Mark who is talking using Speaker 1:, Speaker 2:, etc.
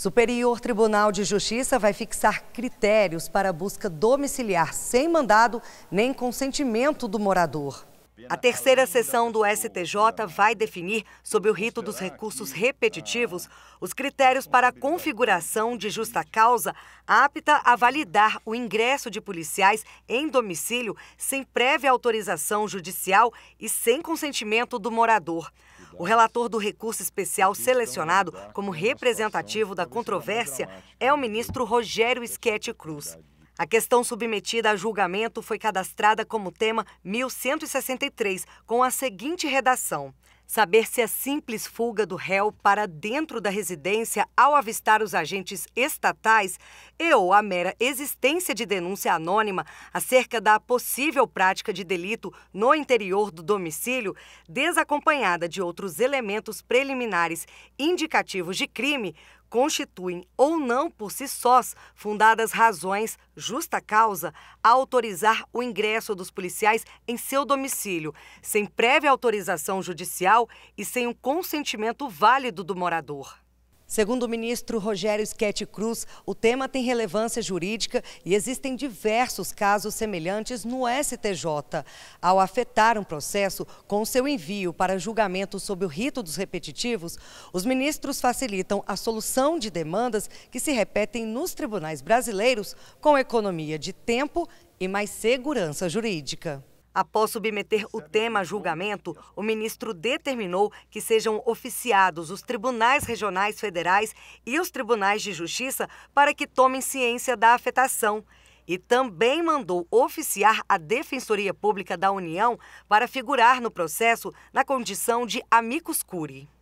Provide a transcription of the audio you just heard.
Speaker 1: Superior Tribunal de Justiça vai fixar critérios para busca domiciliar sem mandado nem consentimento do morador. A terceira sessão do STJ vai definir, sob o rito dos recursos repetitivos, os critérios para a configuração de justa causa apta a validar o ingresso de policiais em domicílio sem prévia autorização judicial e sem consentimento do morador. O relator do recurso especial então, selecionado como representativo da controvérsia é o ministro Rogério Schetti Cruz. A questão submetida a julgamento foi cadastrada como tema 1163, com a seguinte redação: Saber se a simples fuga do réu para dentro da residência ao avistar os agentes estatais e ou a mera existência de denúncia anônima acerca da possível prática de delito no interior do domicílio, desacompanhada de outros elementos preliminares indicativos de crime, constituem ou não por si sós fundadas razões, justa causa, a autorizar o ingresso dos policiais em seu domicílio, sem prévia autorização judicial e sem o um consentimento válido do morador. Segundo o ministro Rogério Schetti Cruz, o tema tem relevância jurídica e existem diversos casos semelhantes no STJ. Ao afetar um processo com seu envio para julgamento sob o rito dos repetitivos, os ministros facilitam a solução de demandas que se repetem nos tribunais brasileiros com economia de tempo e mais segurança jurídica. Após submeter o tema a julgamento, o ministro determinou que sejam oficiados os tribunais regionais federais e os tribunais de justiça para que tomem ciência da afetação. E também mandou oficiar a Defensoria Pública da União para figurar no processo na condição de amicus curiae.